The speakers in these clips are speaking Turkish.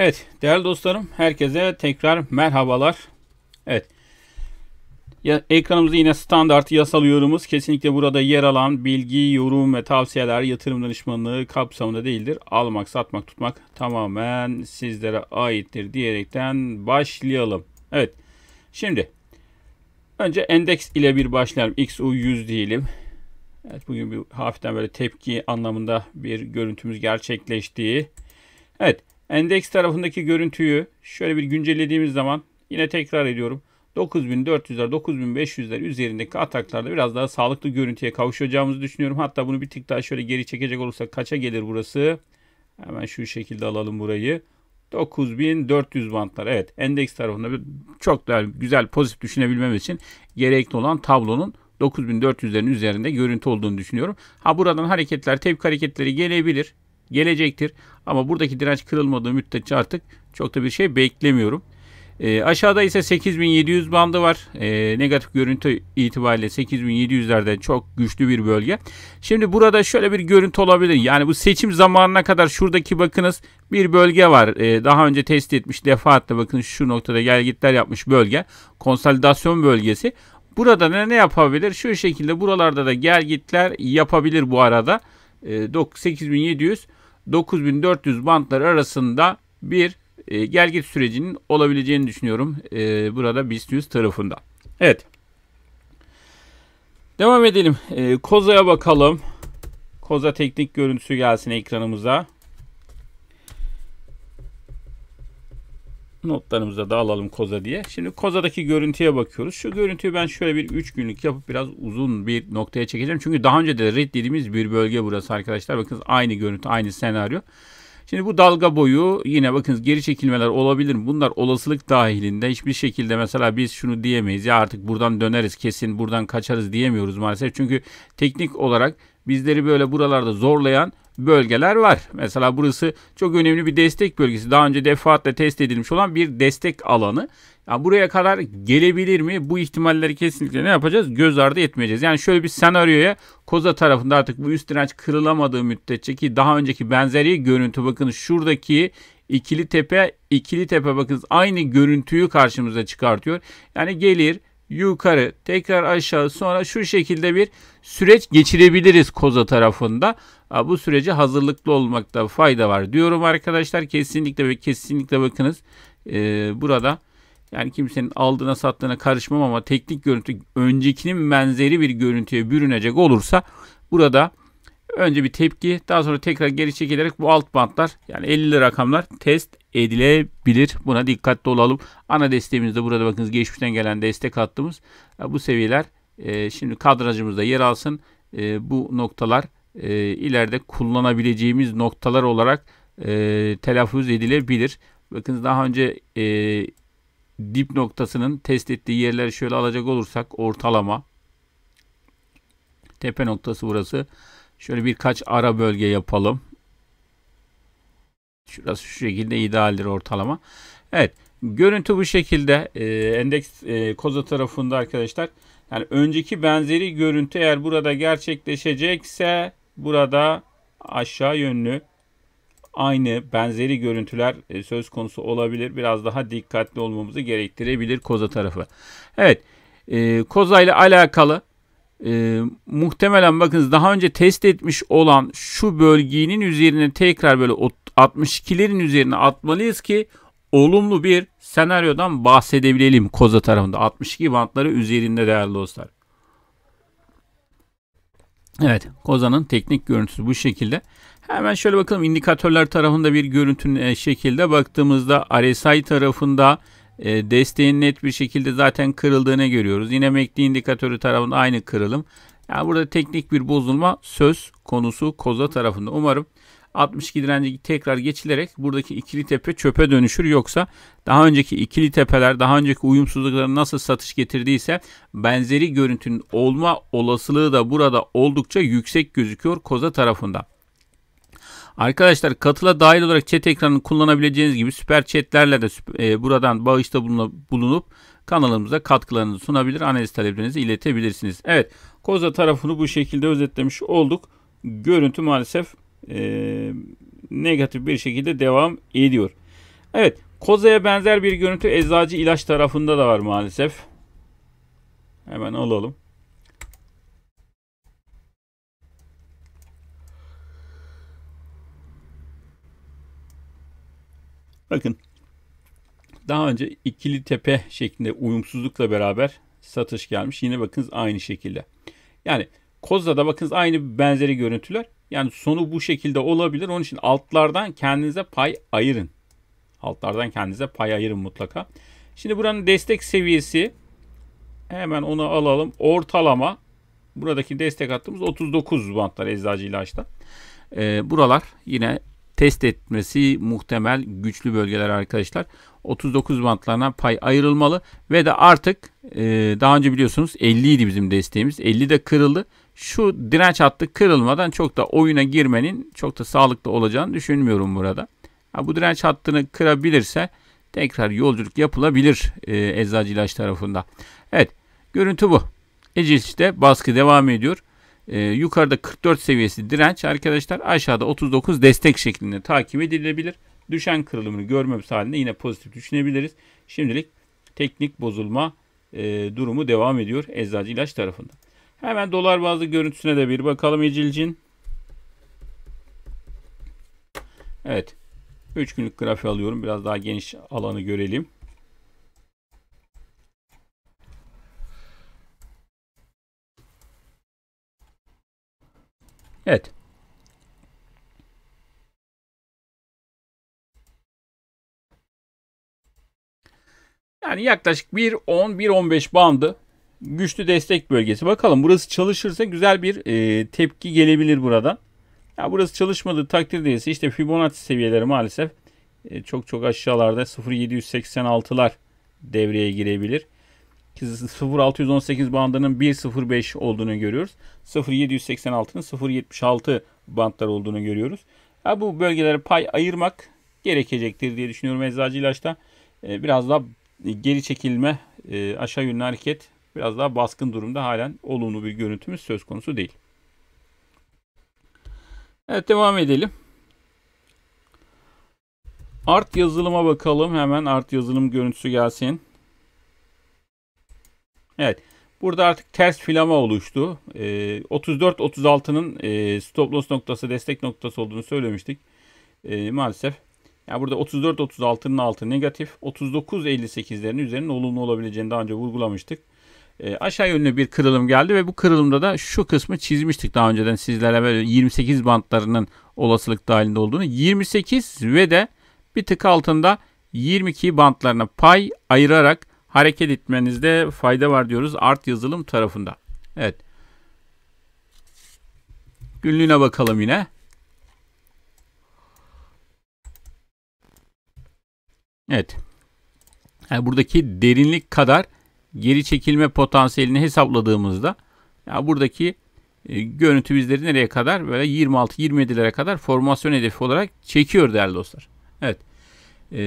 Evet değerli dostlarım herkese tekrar merhabalar. Evet ya, ekranımızda yine standart yasal yorumumuz kesinlikle burada yer alan bilgi, yorum ve tavsiyeler yatırım danışmanlığı kapsamında değildir. Almak, satmak, tutmak tamamen sizlere aittir diyerekten başlayalım. Evet şimdi önce endeks ile bir başlayalım. XU100 diyelim. Evet bugün bir hafiften böyle tepki anlamında bir görüntümüz gerçekleşti. Evet Endeks tarafındaki görüntüyü şöyle bir güncellediğimiz zaman yine tekrar ediyorum. 9400'ler 9500'ler üzerindeki ataklarda biraz daha sağlıklı görüntüye kavuşacağımızı düşünüyorum. Hatta bunu bir tık daha şöyle geri çekecek olursak kaça gelir burası? Hemen şu şekilde alalım burayı. 9400 bantlar. Evet endeks tarafında bir, çok daha güzel pozitif düşünebilmemiz için gerekli olan tablonun 9400'lerin üzerinde görüntü olduğunu düşünüyorum. Ha buradan hareketler, tepki hareketleri gelebilir gelecektir. Ama buradaki direnç kırılmadığı müddetçe artık çok da bir şey beklemiyorum. E, aşağıda ise 8700 bandı var. E, negatif görüntü itibariyle 8700'lerden çok güçlü bir bölge. Şimdi burada şöyle bir görüntü olabilir. Yani bu seçim zamanına kadar şuradaki bakınız bir bölge var. E, daha önce test etmiş defaatle bakın şu noktada gel gitler yapmış bölge. Konsolidasyon bölgesi. Burada ne, ne yapabilir? Şu şekilde buralarda da gel gitler yapabilir bu arada. E, 8700 9400 bantları arasında bir e, gelgit sürecinin olabileceğini düşünüyorum. E, burada BIST 100 tarafında. Evet. Devam edelim. E, Koza'ya bakalım. Koza teknik görüntüsü gelsin ekranımıza. Notlarımıza da alalım koza diye. Şimdi kozadaki görüntüye bakıyoruz. Şu görüntüyü ben şöyle bir 3 günlük yapıp biraz uzun bir noktaya çekeceğim. Çünkü daha önce de red dediğimiz bir bölge burası arkadaşlar. Bakınız aynı görüntü, aynı senaryo. Şimdi bu dalga boyu yine bakınız geri çekilmeler olabilir. Bunlar olasılık dahilinde hiçbir şekilde mesela biz şunu diyemeyiz ya artık buradan döneriz kesin buradan kaçarız diyemiyoruz maalesef. Çünkü teknik olarak bizleri böyle buralarda zorlayan bölgeler var. Mesela burası çok önemli bir destek bölgesi. Daha önce defaatle test edilmiş olan bir destek alanı. Yani buraya kadar gelebilir mi? Bu ihtimalleri kesinlikle ne yapacağız? Göz ardı etmeyeceğiz. Yani şöyle bir senaryoya Koza tarafında artık bu üst direnç kırılamadığı müddetçe ki daha önceki benzeri görüntü bakın şuradaki ikili tepe ikili tepe bakınız aynı görüntüyü karşımıza çıkartıyor. Yani gelir yukarı tekrar aşağı sonra şu şekilde bir süreç geçirebiliriz koza tarafında bu sürece hazırlıklı olmakta fayda var diyorum arkadaşlar. Kesinlikle ve kesinlikle bakınız e, burada yani kimsenin aldığına sattığına karışmam ama teknik görüntü öncekinin benzeri bir görüntüye bürünecek olursa burada önce bir tepki daha sonra tekrar geri çekilerek bu alt bantlar yani 50 rakamlar test edilebilir. Buna dikkatli olalım. Ana desteğimizde burada bakınız geçmişten gelen destek hattımız bu seviyeler e, şimdi kadrajımızda yer alsın. E, bu noktalar e, ileride kullanabileceğimiz noktalar olarak e, telaffuz edilebilir. Bakın daha önce e, dip noktasının test ettiği yerleri şöyle alacak olursak ortalama tepe noktası burası. Şöyle birkaç ara bölge yapalım. Şurası şu şekilde idealdir ortalama. Evet. Görüntü bu şekilde e, endeks e, koza tarafında arkadaşlar. Yani önceki benzeri görüntü eğer burada gerçekleşecekse Burada aşağı yönlü aynı benzeri görüntüler e, söz konusu olabilir. Biraz daha dikkatli olmamızı gerektirebilir koza tarafı. Evet e, koza ile alakalı e, muhtemelen bakınız daha önce test etmiş olan şu bölgenin üzerine tekrar böyle 62'lerin üzerine atmalıyız ki olumlu bir senaryodan bahsedebilelim koza tarafında 62 bantları üzerinde değerli dostlar. Evet Koza'nın teknik görüntüsü bu şekilde. Hemen şöyle bakalım indikatörler tarafında bir görüntünün e, şekilde baktığımızda RSI tarafında e, desteğin net bir şekilde zaten kırıldığını görüyoruz. Yine MACD e indikatörü tarafında aynı kırılım. Yani burada teknik bir bozulma söz konusu koza tarafında. Umarım 62 direnci tekrar geçilerek buradaki ikili tepe çöpe dönüşür. Yoksa daha önceki ikili tepeler, daha önceki uyumsuzlukları nasıl satış getirdiyse benzeri görüntünün olma olasılığı da burada oldukça yüksek gözüküyor Koza tarafında Arkadaşlar katıla dahil olarak chat ekranını kullanabileceğiniz gibi süper chatlerle de e, buradan bağışta bulunup kanalımıza katkılarınızı sunabilir, analiz taleplerinizi iletebilirsiniz. Evet, Koza tarafını bu şekilde özetlemiş olduk. Görüntü maalesef e, negatif bir şekilde devam ediyor. Evet kozaya benzer bir görüntü eczacı ilaç tarafında da var maalesef. Hemen alalım. Bakın daha önce ikili tepe şeklinde uyumsuzlukla beraber satış gelmiş. Yine bakınız aynı şekilde. Yani Kozla'da bakınız aynı benzeri görüntüler. Yani sonu bu şekilde olabilir. Onun için altlardan kendinize pay ayırın. Altlardan kendinize pay ayırın mutlaka. Şimdi buranın destek seviyesi hemen onu alalım. Ortalama buradaki destek hattımız 39 bantlar eczacı ilaçta. E, buralar yine test etmesi muhtemel güçlü bölgeler arkadaşlar. 39 bantlarına pay ayrılmalı ve de artık e, daha önce biliyorsunuz 50 idi bizim desteğimiz. 50 de kırıldı şu direnç hattı kırılmadan çok da oyuna girmenin çok da sağlıklı olacağını düşünmüyorum burada. Ha, bu direnç hattını kırabilirse tekrar yolculuk yapılabilir e, eczacı ilaç tarafında. Evet görüntü bu. Ecilç'te baskı devam ediyor. E, yukarıda 44 seviyesi direnç arkadaşlar aşağıda 39 destek şeklinde takip edilebilir. Düşen kırılımını görmemiz halinde yine pozitif düşünebiliriz. Şimdilik teknik bozulma e, durumu devam ediyor eczacı ilaç tarafında. Hemen dolar bazlı görüntüsüne de bir bakalım Ecilcin. Evet. 3 günlük grafiği alıyorum. Biraz daha geniş alanı görelim. Evet. Yani yaklaşık 1.10-1.15 bandı güçlü destek bölgesi. Bakalım burası çalışırsa güzel bir e, tepki gelebilir buradan. Ya burası çalışmadığı takdirde ise işte Fibonacci seviyeleri maalesef e, çok çok aşağılarda 0.786'lar devreye girebilir. 0.618 bandının 1.05 olduğunu görüyoruz. 0.786'nın 0.76 bantlar olduğunu görüyoruz. Ya bu bölgelere pay ayırmak gerekecektir diye düşünüyorum eczacı ilaçta. E, biraz daha geri çekilme, e, aşağı yönlü hareket biraz daha baskın durumda halen olumlu bir görüntümüz söz konusu değil. Evet devam edelim. Art yazılıma bakalım. Hemen art yazılım görüntüsü gelsin. Evet. Burada artık ters filama oluştu. E, ee, 34-36'nın e, stop loss noktası, destek noktası olduğunu söylemiştik. E, maalesef. Yani burada 34-36'nın altı negatif. 39-58'lerin üzerinin olumlu olabileceğini daha önce vurgulamıştık. E, aşağı yönlü bir kırılım geldi ve bu kırılımda da şu kısmı çizmiştik daha önceden sizlere böyle 28 bantlarının olasılık dahilinde olduğunu. 28 ve de bir tık altında 22 bantlarına pay ayırarak hareket etmenizde fayda var diyoruz art yazılım tarafında. Evet. Günlüğüne bakalım yine. Evet. Yani buradaki derinlik kadar geri çekilme potansiyelini hesapladığımızda ya buradaki e, görüntü bizleri nereye kadar böyle 26-27'lere kadar formasyon hedefi olarak çekiyor değerli dostlar. Evet. E,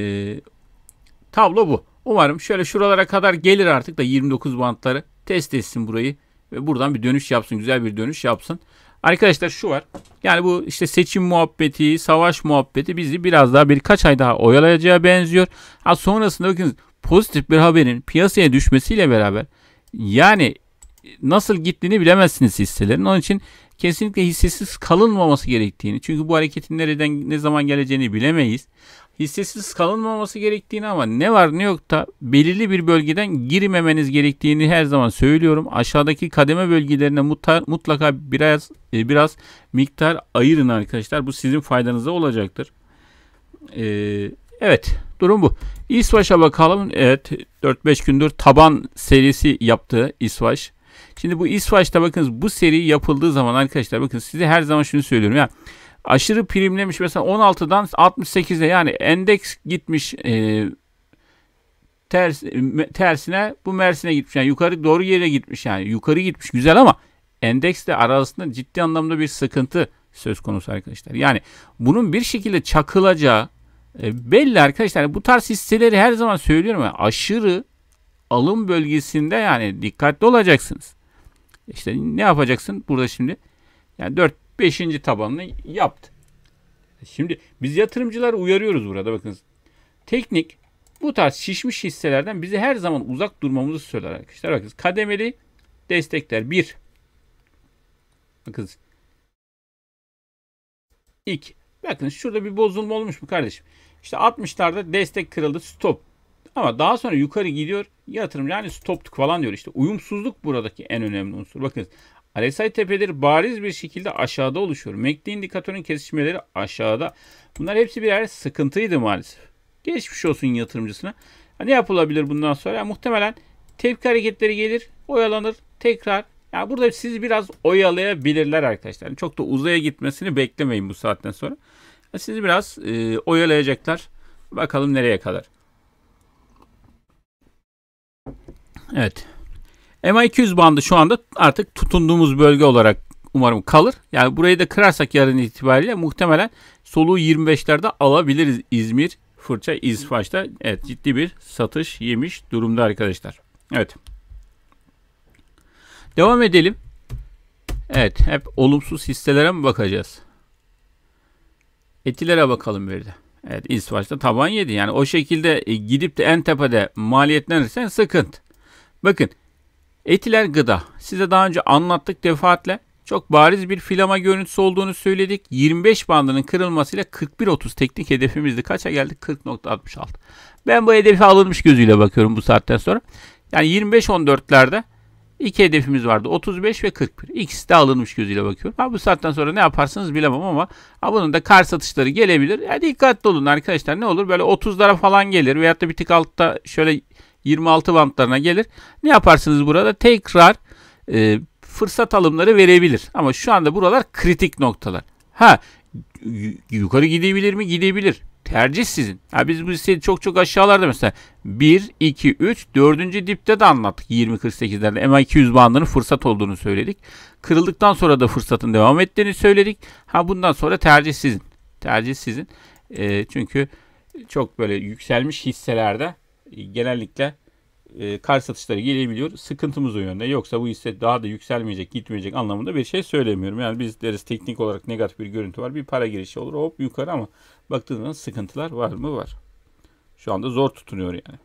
tablo bu. Umarım şöyle şuralara kadar gelir artık da 29 bantları test etsin burayı ve buradan bir dönüş yapsın. Güzel bir dönüş yapsın. Arkadaşlar şu var. Yani bu işte seçim muhabbeti, savaş muhabbeti bizi biraz daha birkaç ay daha oyalayacağı benziyor. Ha sonrasında bakın pozitif bir haberin piyasaya düşmesiyle beraber yani nasıl gittiğini bilemezsiniz hisselerin. Onun için kesinlikle hissesiz kalınmaması gerektiğini çünkü bu hareketin nereden ne zaman geleceğini bilemeyiz. Hissesiz kalınmaması gerektiğini ama ne var ne yok da belirli bir bölgeden girmemeniz gerektiğini her zaman söylüyorum. Aşağıdaki kademe bölgelerine mutlaka biraz e, biraz miktar ayırın arkadaşlar. Bu sizin faydanıza olacaktır. Ee, evet durum bu. İsvaş'a bakalım. Evet 4-5 gündür taban serisi yaptı İsvaş. Şimdi bu İsvaş'ta bakınız bu seri yapıldığı zaman arkadaşlar bakın size her zaman şunu söylüyorum ya. Aşırı primlemiş mesela 16'dan 68'e yani endeks gitmiş e, ters, tersine bu Mersin'e gitmiş. Yani yukarı doğru yere gitmiş yani yukarı gitmiş güzel ama endeksle arasında ciddi anlamda bir sıkıntı söz konusu arkadaşlar. Yani bunun bir şekilde çakılacağı e, belli arkadaşlar bu tarz hisseleri her zaman söylüyorum ya yani aşırı alım bölgesinde yani dikkatli olacaksınız. İşte ne yapacaksın burada şimdi? Yani 4 5. tabanını yaptı. Şimdi biz yatırımcılar uyarıyoruz burada bakınız. Teknik bu tarz şişmiş hisselerden bizi her zaman uzak durmamızı söyler arkadaşlar. Bakınız kademeli destekler 1. Bakınız. 2. Bakın şurada bir bozulma olmuş mu kardeşim? İşte 60'larda destek kırıldı stop. Ama daha sonra yukarı gidiyor yatırım yani stoptuk falan diyor. İşte uyumsuzluk buradaki en önemli unsur. Bakın RSI tepeleri bariz bir şekilde aşağıda oluşuyor. MACD indikatörün kesişmeleri aşağıda. Bunlar hepsi birer sıkıntıydı maalesef. Geçmiş olsun yatırımcısına. Ne yapılabilir bundan sonra? Yani muhtemelen tepki hareketleri gelir, oyalanır, tekrar yani burada sizi biraz oyalayabilirler arkadaşlar. Yani çok da uzaya gitmesini beklemeyin bu saatten sonra. Yani sizi biraz e, oyalayacaklar. Bakalım nereye kadar. Evet. MI200 bandı şu anda artık tutunduğumuz bölge olarak umarım kalır. Yani burayı da kırarsak yarın itibariyle muhtemelen soluğu 25'lerde alabiliriz İzmir fırça İzfaş'ta. Evet ciddi bir satış yemiş durumda arkadaşlar. Evet. Devam edelim. Evet hep olumsuz hisselere mi bakacağız? Etilere bakalım bir de. Evet İsvaç'ta taban yedi. Yani o şekilde e, gidip de en tepede maliyetlenirsen sıkıntı. Bakın etiler gıda. Size daha önce anlattık defaatle. Çok bariz bir filama görüntüsü olduğunu söyledik. 25 bandının kırılmasıyla 41.30 teknik hedefimizdi. Kaça geldik? 40.66. Ben bu hedefi alınmış gözüyle bakıyorum bu saatten sonra. Yani 25-14'lerde İki hedefimiz vardı. 35 ve 41. İkisi de alınmış gözüyle bakıyorum. Ha, bu saatten sonra ne yaparsınız bilemem ama ha, bunun da kar satışları gelebilir. Ya, dikkatli olun arkadaşlar. Ne olur böyle 30'lara falan gelir veyahut da bir tık altta şöyle 26 bantlarına gelir. Ne yaparsınız burada? Tekrar e, fırsat alımları verebilir. Ama şu anda buralar kritik noktalar. Ha yukarı gidebilir mi? Gidebilir. Tercih sizin. Ya biz bu listeyi çok çok aşağılarda mesela 1, 2, 3, 4. dipte de anlattık 20.48'lerde. MA200 bandının fırsat olduğunu söyledik. Kırıldıktan sonra da fırsatın devam ettiğini söyledik. Ha bundan sonra tercih sizin. Tercih sizin. E, çünkü çok böyle yükselmiş hisselerde e, genellikle e, kar satışları gelebiliyor. Sıkıntımız o yönde. Yoksa bu hisse daha da yükselmeyecek, gitmeyecek anlamında bir şey söylemiyorum. Yani biz deriz teknik olarak negatif bir görüntü var. Bir para girişi olur hop yukarı ama Baktığınız sıkıntılar var mı? Var. Şu anda zor tutunuyor yani.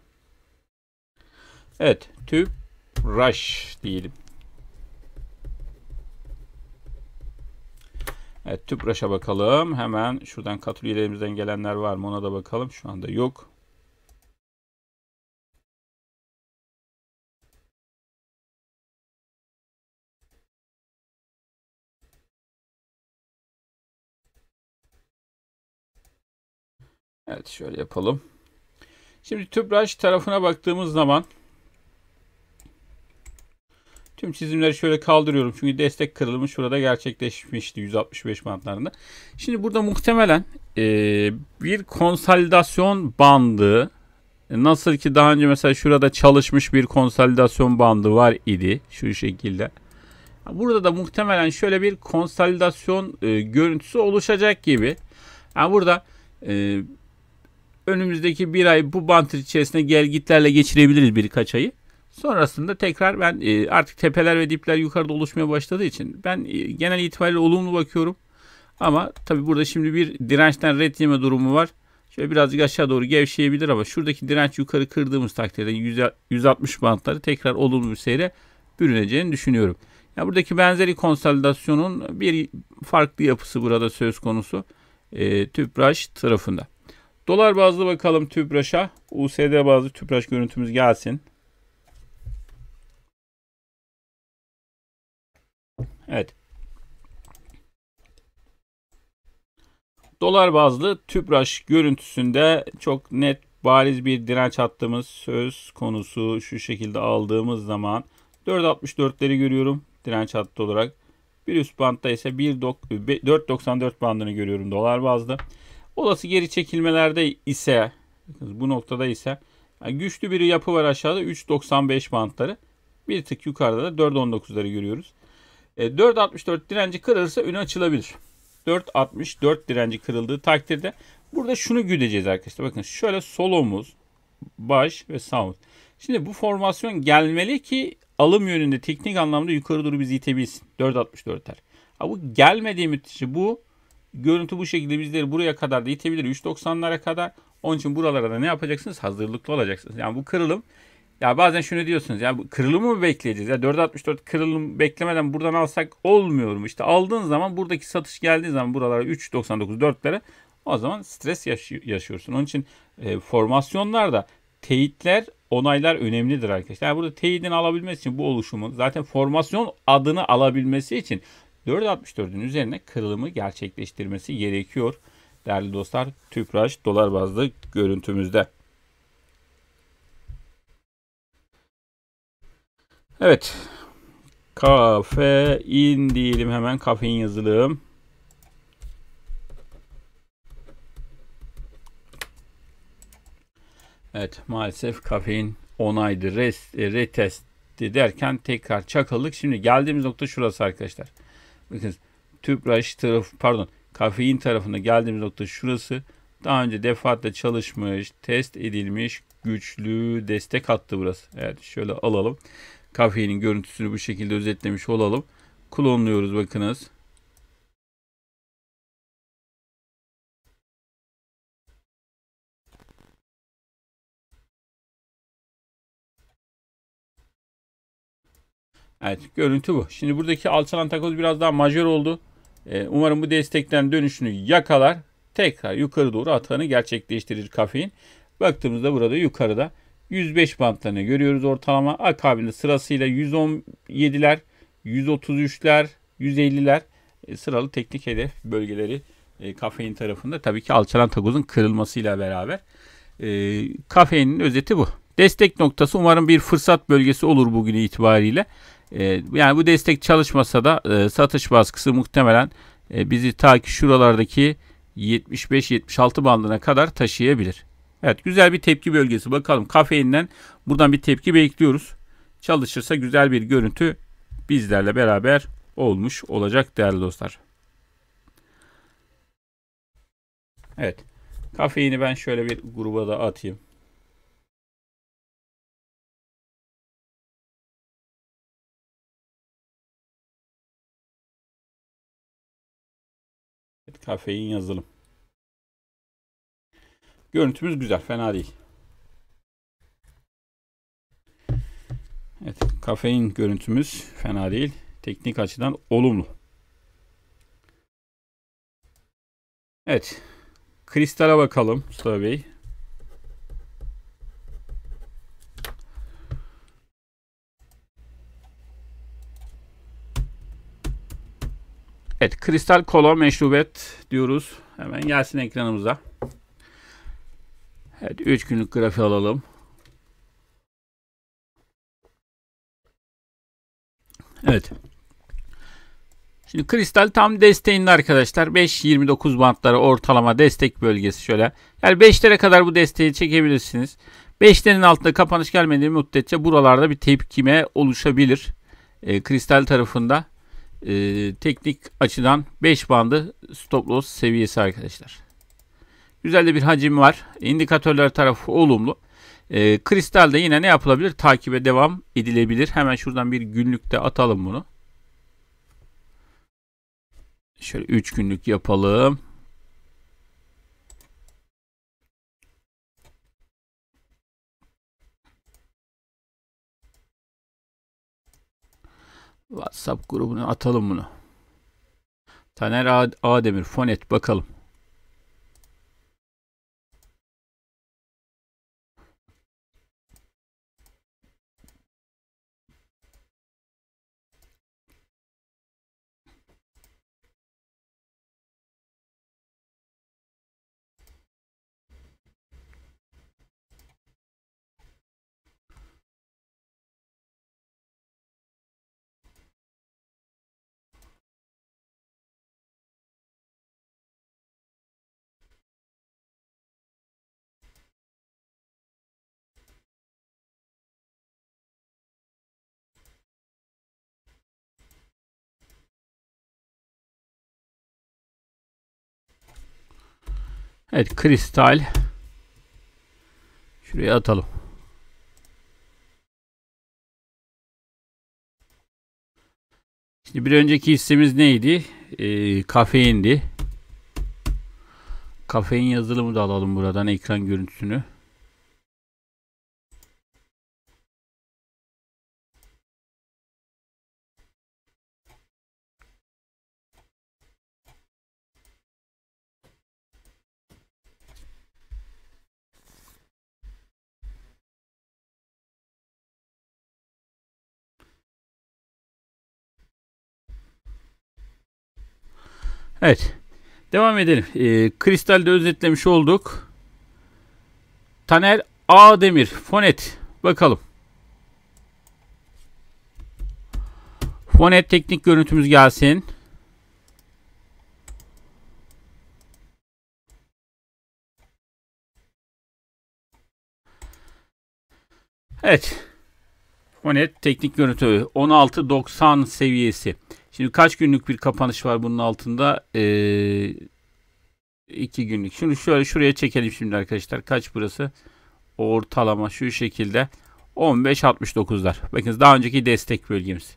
Evet. Tüp rush diyelim. Evet. Tüp rush'a bakalım. Hemen şuradan katıl üyelerimizden gelenler var mı? Ona da bakalım. Şu anda yok. Evet şöyle yapalım. Şimdi tüpraş tarafına baktığımız zaman tüm çizimleri şöyle kaldırıyorum. Çünkü destek kırılımı şurada gerçekleşmişti 165 bantlarında. Şimdi burada muhtemelen e, bir konsolidasyon bandı e, nasıl ki daha önce mesela şurada çalışmış bir konsolidasyon bandı var idi şu şekilde. Burada da muhtemelen şöyle bir konsolidasyon e, görüntüsü oluşacak gibi. Yani burada e, önümüzdeki bir ay bu bant içerisinde gel gitlerle geçirebiliriz birkaç ayı. Sonrasında tekrar ben e, artık tepeler ve dipler yukarıda oluşmaya başladığı için ben e, genel itibariyle olumlu bakıyorum. Ama tabi burada şimdi bir dirençten red yeme durumu var. Şöyle birazcık aşağı doğru gevşeyebilir ama şuradaki direnç yukarı kırdığımız takdirde 160 bantları tekrar olumlu bir seyre bürüneceğini düşünüyorum. Ya buradaki benzeri konsolidasyonun bir farklı yapısı burada söz konusu. E, tüpraş tarafında. Dolar bazlı bakalım TÜBRAŞ'a. USD bazlı TÜBRAŞ görüntümüz gelsin. Evet. Dolar bazlı TÜBRAŞ görüntüsünde çok net bariz bir direnç attığımız söz konusu şu şekilde aldığımız zaman 4.64'leri görüyorum direnç hattı olarak. Bir üst bantta ise 4.94 bandını görüyorum dolar bazlı. Olası geri çekilmelerde ise bu noktada ise yani güçlü bir yapı var aşağıda 3.95 bantları. Bir tık yukarıda da 4.19'ları görüyoruz. E, 4.64 direnci kırılırsa önü açılabilir. 4.64 direnci kırıldığı takdirde burada şunu güdeceğiz arkadaşlar. Bakın şöyle solomuz baş ve sağ Şimdi bu formasyon gelmeli ki alım yönünde teknik anlamda yukarı doğru bizi itebilsin. 4.64'ler. Ha bu gelmediği müddetçe bu Görüntü bu şekilde bizleri buraya kadar da itebilir. 3.90'lara kadar. Onun için buralara da ne yapacaksınız? Hazırlıklı olacaksınız. Yani bu kırılım ya bazen şunu diyorsunuz ya kırılımı mı bekleyeceğiz? Ya 4.64 kırılım beklemeden buradan alsak olmuyor mu? İşte aldığın zaman buradaki satış geldiği zaman buralara 3.99 4'lere o zaman stres yaşıyorsun. Onun için e, formasyonlarda teyitler onaylar önemlidir arkadaşlar. Yani burada teyidini alabilmesi için bu oluşumun zaten formasyon adını alabilmesi için 4.64'ün üzerine kırılımı gerçekleştirmesi gerekiyor. Değerli dostlar tüpraş dolar bazlı görüntümüzde. Evet. Kafein diyelim hemen kafein yazılım. Evet maalesef kafein onaydı. Rest, e, retest derken tekrar çakıldık. Şimdi geldiğimiz nokta şurası arkadaşlar. Bakın tüpraş tarafı pardon kafein tarafına geldiğimiz nokta şurası. Daha önce defaatle çalışmış, test edilmiş, güçlü destek hattı burası. Evet şöyle alalım. Kafeinin görüntüsünü bu şekilde özetlemiş olalım. Klonluyoruz bakınız. Evet görüntü bu. Şimdi buradaki alçalan takoz biraz daha majör oldu. Ee, umarım bu destekten dönüşünü yakalar. Tekrar yukarı doğru atağını gerçekleştirir kafein. Baktığımızda burada yukarıda 105 bantlarını görüyoruz ortalama. Akabinde sırasıyla 117'ler, 133'ler, 150'ler e, sıralı teknik hedef bölgeleri e, kafein tarafında. Tabii ki alçalan takozun kırılmasıyla beraber. E, kafeinin özeti bu. Destek noktası umarım bir fırsat bölgesi olur bugün itibariyle. E, yani bu destek çalışmasa da e, satış baskısı muhtemelen e, bizi ta ki şuralardaki 75-76 bandına kadar taşıyabilir. Evet güzel bir tepki bölgesi bakalım kafeinden buradan bir tepki bekliyoruz. Çalışırsa güzel bir görüntü bizlerle beraber olmuş olacak değerli dostlar. Evet. Kafeini ben şöyle bir gruba da atayım. Kafein yazılım. Görüntümüz güzel. Fena değil. Evet. Kafein görüntümüz fena değil. Teknik açıdan olumlu. Evet. Kristale bakalım Mustafa Bey. Evet kristal kola meşrubet diyoruz. Hemen gelsin ekranımıza. Evet 3 günlük grafiği alalım. Evet. Şimdi kristal tam desteğinde arkadaşlar. 5.29 bantları ortalama destek bölgesi şöyle. Yani 5'lere kadar bu desteği çekebilirsiniz. 5'lerin altında kapanış gelmediği müddetçe buralarda bir tepkime oluşabilir. E, kristal tarafında e, teknik açıdan 5 bandı stop loss seviyesi arkadaşlar. Güzel de bir hacim var. İndikatörler tarafı olumlu. E, ee, kristalde yine ne yapılabilir? Takibe devam edilebilir. Hemen şuradan bir günlükte atalım bunu. Şöyle 3 günlük yapalım. WhatsApp grubuna atalım bunu. Taner Ademir Fonet bakalım. Evet kristal. Şuraya atalım. Şimdi bir önceki hissemiz neydi? Ee, kafeindi. Kafein yazılımı da alalım buradan ekran görüntüsünü. Evet. Devam edelim. E, kristalde özetlemiş olduk. Taner A Demir Fonet bakalım. Fonet teknik görüntümüz gelsin. Evet. Fonet teknik görüntü 16.90 seviyesi. Şimdi kaç günlük bir kapanış var bunun altında? Ee, iki günlük. Şunu şöyle şuraya çekelim şimdi arkadaşlar. Kaç burası? Ortalama şu şekilde 15.69'lar. Bakın daha önceki destek bölgemiz.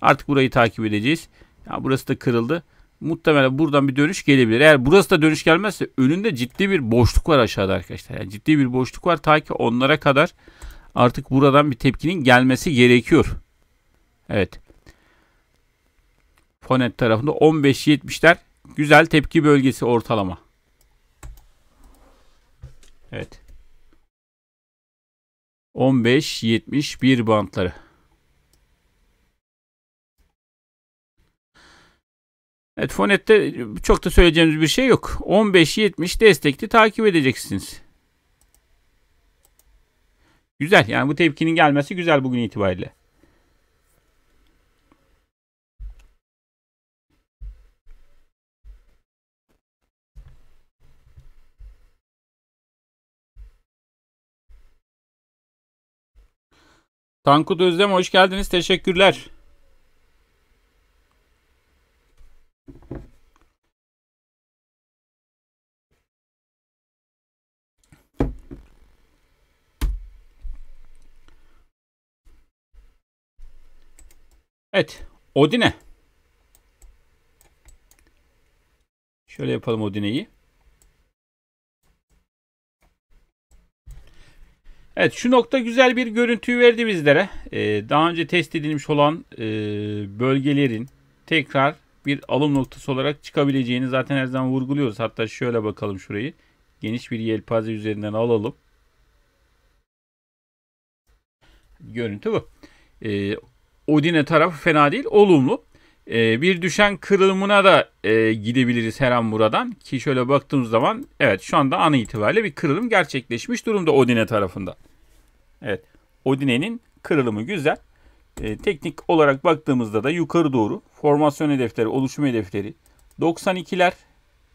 Artık burayı takip edeceğiz. Ya burası da kırıldı. Muhtemelen buradan bir dönüş gelebilir. Eğer burası da dönüş gelmezse önünde ciddi bir boşluk var aşağıda arkadaşlar. Yani ciddi bir boşluk var ta ki onlara kadar artık buradan bir tepkinin gelmesi gerekiyor. Evet. Fonet tarafında 15-70'ler güzel tepki bölgesi ortalama. Evet. 15-71 bantları. Evet Fonet'te çok da söyleyeceğimiz bir şey yok. 15-70 destekli takip edeceksiniz. Güzel yani bu tepkinin gelmesi güzel bugün itibariyle. Tankut Özlem hoş geldiniz. Teşekkürler. Evet. Odine. Şöyle yapalım Odine'yi. Evet şu nokta güzel bir görüntüyü verdi bizlere. Ee, daha önce test edilmiş olan e, bölgelerin tekrar bir alım noktası olarak çıkabileceğini zaten her zaman vurguluyoruz. Hatta şöyle bakalım şurayı. Geniş bir yelpaze üzerinden alalım. Görüntü bu. Ee, Odine tarafı fena değil. Olumlu. E, bir düşen kırılımına da e, gidebiliriz her an buradan. Ki şöyle baktığımız zaman evet şu anda an itibariyle bir kırılım gerçekleşmiş durumda Odine tarafında. Evet Odine'nin kırılımı güzel. E, teknik olarak baktığımızda da yukarı doğru formasyon hedefleri, oluşum hedefleri 92'ler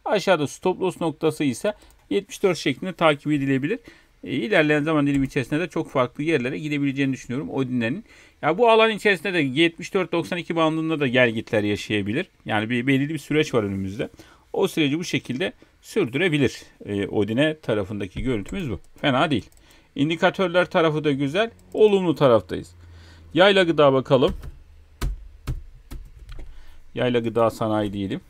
aşağıda stop loss noktası ise 74 şeklinde takip edilebilir. E, ilerleyen zaman dilim içerisinde de çok farklı yerlere gidebileceğini düşünüyorum Odinlerin. Ya bu alan içerisinde de 74-92 bandında da gel gitler yaşayabilir. Yani bir belirli bir süreç var önümüzde. O süreci bu şekilde sürdürebilir. E, Odin'e tarafındaki görüntümüz bu. Fena değil. İndikatörler tarafı da güzel. Olumlu taraftayız. Yayla gıda bakalım. Yayla gıda sanayi diyelim.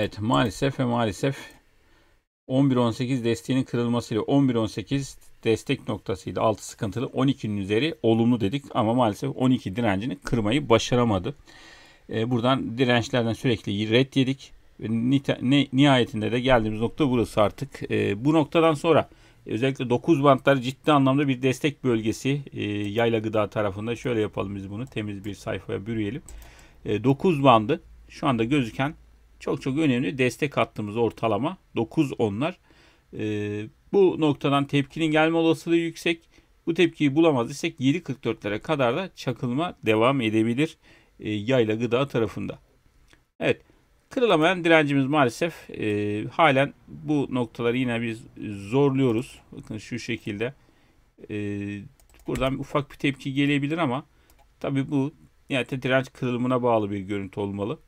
Evet maalesef ve maalesef 11-18 desteğinin kırılmasıyla 11-18 destek noktasıydı 6 sıkıntılı 12'nin üzeri olumlu dedik ama maalesef 12 direncini kırmayı başaramadı. E, buradan dirençlerden sürekli red yedik. E, nihayetinde de geldiğimiz nokta burası artık. E, bu noktadan sonra e, özellikle 9 bantlar ciddi anlamda bir destek bölgesi e, yayla gıda tarafında. Şöyle yapalım biz bunu temiz bir sayfaya bürüyelim. E, 9 bandı şu anda gözüken çok çok önemli destek hattımız ortalama 9 onlar. E, bu noktadan tepkinin gelme olasılığı yüksek. Bu tepkiyi bulamaz isek 7.44'lere kadar da çakılma devam edebilir e, yayla gıda tarafında. Evet kırılamayan direncimiz maalesef e, halen bu noktaları yine biz zorluyoruz. Bakın şu şekilde. E, buradan ufak bir tepki gelebilir ama tabi bu yani direnç kırılımına bağlı bir görüntü olmalı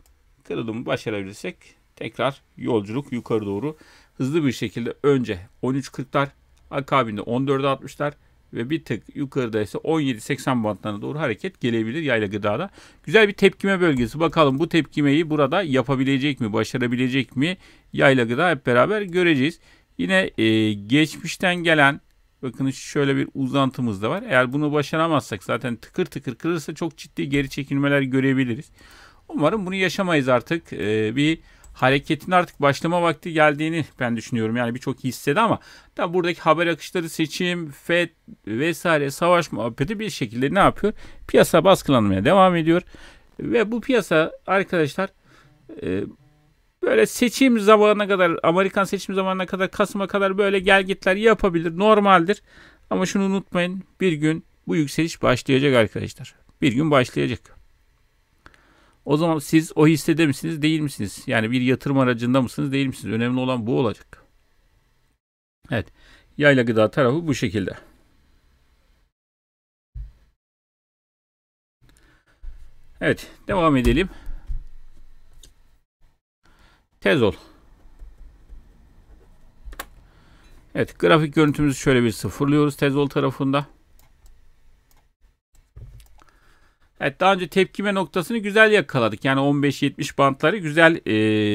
kırılımı başarabilirsek tekrar yolculuk yukarı doğru hızlı bir şekilde önce 13.40'lar akabinde 14.60'lar ve bir tık yukarıda ise 17.80 bantlarına doğru hareket gelebilir yayla gıdada. Güzel bir tepkime bölgesi. Bakalım bu tepkimeyi burada yapabilecek mi, başarabilecek mi yayla gıda hep beraber göreceğiz. Yine e, geçmişten gelen bakın şöyle bir uzantımız da var. Eğer bunu başaramazsak zaten tıkır tıkır kırırsa çok ciddi geri çekilmeler görebiliriz. Umarım bunu yaşamayız artık. Ee, bir hareketin artık başlama vakti geldiğini ben düşünüyorum. Yani birçok hissede ama da buradaki haber akışları, seçim, FED vesaire savaş muhabbeti bir şekilde ne yapıyor? Piyasa baskılanmaya devam ediyor. Ve bu piyasa arkadaşlar e, böyle seçim zamanına kadar, Amerikan seçim zamanına kadar, Kasım'a kadar böyle gel gitler yapabilir, normaldir. Ama şunu unutmayın bir gün bu yükseliş başlayacak arkadaşlar. Bir gün başlayacak. O zaman siz o hissede misiniz değil misiniz? Yani bir yatırım aracında mısınız değil misiniz? Önemli olan bu olacak. Evet. Yayla gıda tarafı bu şekilde. Evet. Devam edelim. Tezol. Evet. Grafik görüntümüzü şöyle bir sıfırlıyoruz Tezol tarafında. Evet daha önce tepkime noktasını güzel yakaladık. Yani 15-70 bantları güzel e,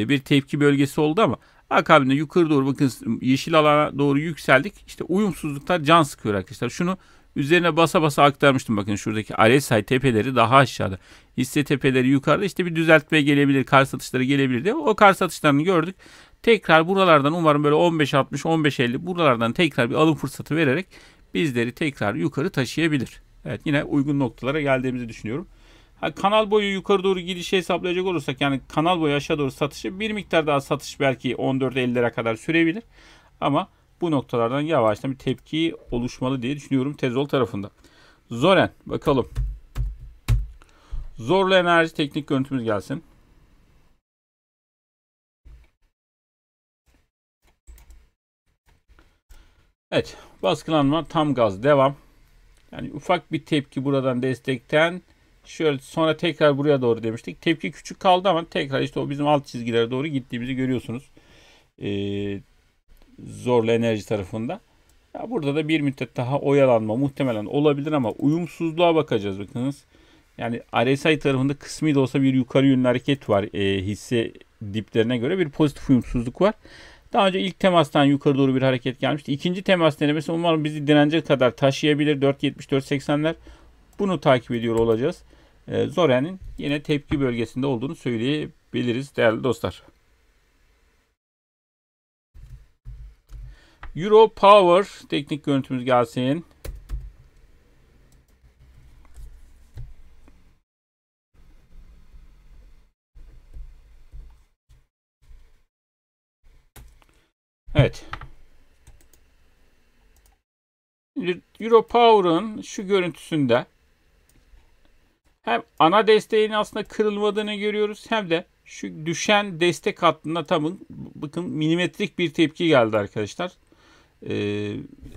bir tepki bölgesi oldu ama akabinde yukarı doğru bakın yeşil alana doğru yükseldik. İşte uyumsuzluklar can sıkıyor arkadaşlar. Şunu üzerine basa basa aktarmıştım. Bakın şuradaki RSI tepeleri daha aşağıda. Hisse tepeleri yukarıda. İşte bir düzeltme gelebilir. Kar satışları gelebilir diye. O kar satışlarını gördük. Tekrar buralardan umarım böyle 15-60, 15-50 buralardan tekrar bir alım fırsatı vererek bizleri tekrar yukarı taşıyabilir. Evet yine uygun noktalara geldiğimizi düşünüyorum. Ha, kanal boyu yukarı doğru gidişi hesaplayacak olursak yani kanal boyu aşağı doğru satışı bir miktar daha satış belki 14 14.50'lere kadar sürebilir. Ama bu noktalardan yavaştan bir tepki oluşmalı diye düşünüyorum Tezol tarafında. Zoren bakalım. Zorlu enerji teknik görüntümüz gelsin. Evet baskılanma tam gaz devam. Yani ufak bir tepki buradan destekten. Şöyle sonra tekrar buraya doğru demiştik. Tepki küçük kaldı ama tekrar işte o bizim alt çizgilere doğru gittiğimizi görüyorsunuz. Ee, zorlu enerji tarafında. Ya burada da bir müddet daha oyalanma muhtemelen olabilir ama uyumsuzluğa bakacağız bakınız. Yani RSI tarafında kısmi de olsa bir yukarı yönlü hareket var e, hisse diplerine göre bir pozitif uyumsuzluk var. Daha önce ilk temastan yukarı doğru bir hareket gelmişti. İkinci temas denemesi umarım bizi dirence kadar taşıyabilir. 470-480'ler Bunu takip ediyor olacağız. Ee, Zoran'ın yine tepki bölgesinde olduğunu söyleyebiliriz değerli dostlar. Euro Power teknik görüntümüz gelsin. Evet. Europower'ın şu görüntüsünde hem ana desteğin aslında kırılmadığını görüyoruz hem de şu düşen destek hattında tamın, bakın milimetrik bir tepki geldi arkadaşlar. Ee,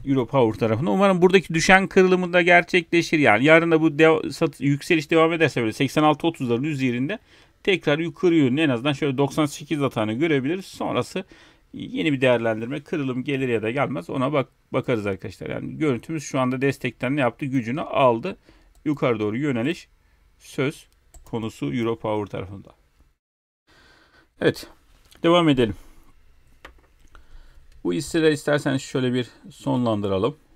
Europower tarafında. Umarım buradaki düşen kırılımı da gerçekleşir. Yani yarın da bu dev, sat, yükseliş devam ederse böyle 86-30'ların üzerinde tekrar yukarı yönlü en azından şöyle 98 atağını görebiliriz. Sonrası yeni bir değerlendirme kırılım gelir ya da gelmez ona bak bakarız arkadaşlar. Yani görüntümüz şu anda destekten ne yaptı? Gücünü aldı. Yukarı doğru yöneliş söz konusu Euro Power tarafında. Evet. Devam edelim. Bu hisseler isterseniz şöyle bir sonlandıralım.